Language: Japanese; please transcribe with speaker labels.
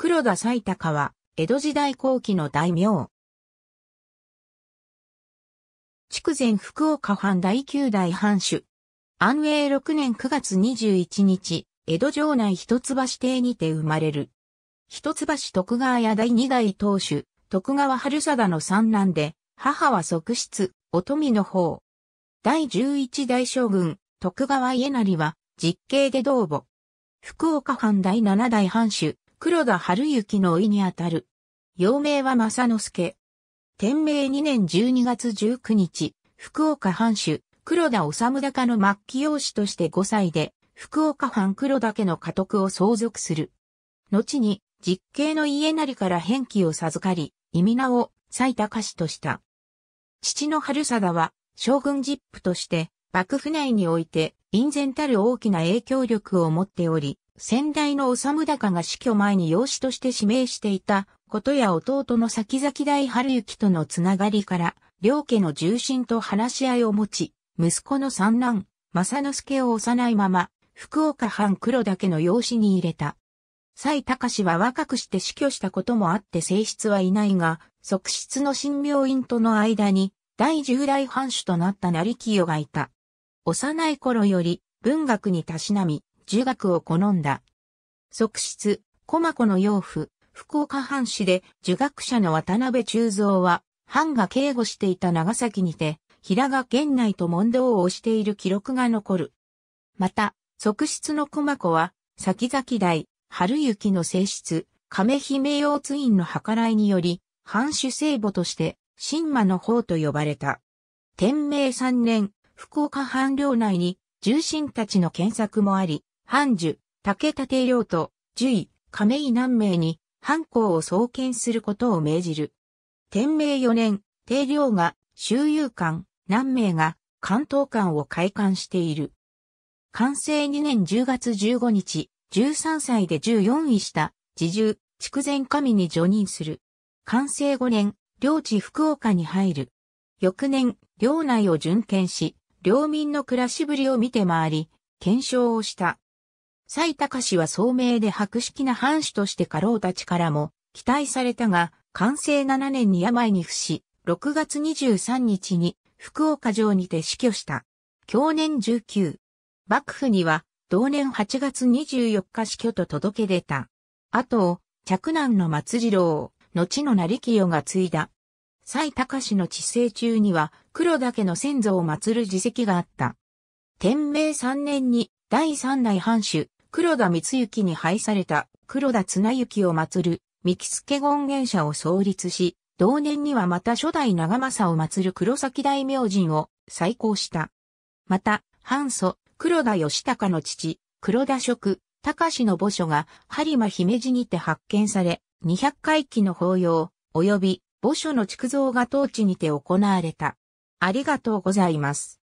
Speaker 1: 黒田最高は、江戸時代後期の大名。筑前福岡藩第九代藩主。安永6年9月21日、江戸城内一橋邸にて生まれる。一橋徳川屋第二代当主、徳川春貞の三男で、母は側室、乙富の方。第十一代将軍、徳川家成は、実刑で同母。福岡藩第七代藩主、黒田春之の甥にあたる。幼名は正之助。天明2年12月19日、福岡藩主、黒田治高の末期養子として5歳で、福岡藩黒田家の家督を相続する。後に、実刑の家なりから返記を授かり、意味名を埼高氏とした。父の春貞は、将軍実父として、幕府内において、隠然たる大きな影響力を持っており、先代の修高が死去前に養子として指名していたことや弟の先々大春行とのつながりから、両家の重臣と話し合いを持ち、息子の三男、正之助を幼いまま、福岡藩黒岳の養子に入れた。蔡隆は若くして死去したこともあって性質はいないが、側室の神妙院との間に、第10代藩主となった成清がいた。幼い頃より文学にたしなみ、儒学を好んだ。側室、駒子の養父、福岡藩士で儒学者の渡辺中蔵は、藩が警護していた長崎にて、平賀源内と問答をしている記録が残る。また、側室の駒子は、先々代、春雪の性質、亀姫用津院の計らいにより、藩主聖母として、神魔の方と呼ばれた。天明三年、福岡藩領内に、重臣たちの検索もあり、主、寿、竹立領と、樹位、亀井南明に、藩校を創建することを命じる。天明四年、定領が、周遊館、南明が、関東館を開館している。完成二年十月十五日、十三歳で十四位した、自重、筑前神に除任する。完成五年、領地福岡に入る。翌年、領内を巡検し、領民の暮らしぶりを見て回り、検証をした。埼高氏は聡明で博識な藩主として家老たちからも期待されたが、完成7年に病に伏し、6月23日に福岡城にて死去した。去年19。幕府には同年8月24日死去と届け出た。後を、嫡男の松次郎、後の成清が継いだ。西高氏の治世中には黒岳の先祖を祀る自責があった。天明3年に第3代藩主、黒田光行に配された黒田綱幸を祀る三木助権現社を創立し、同年にはまた初代長政を祀る黒崎大明神を再興した。また、半祖、黒田義高の父、黒田職、高氏の墓所が播磨姫路にて発見され、200回忌の法要、及び墓所の築造が当地にて行われた。ありがとうございます。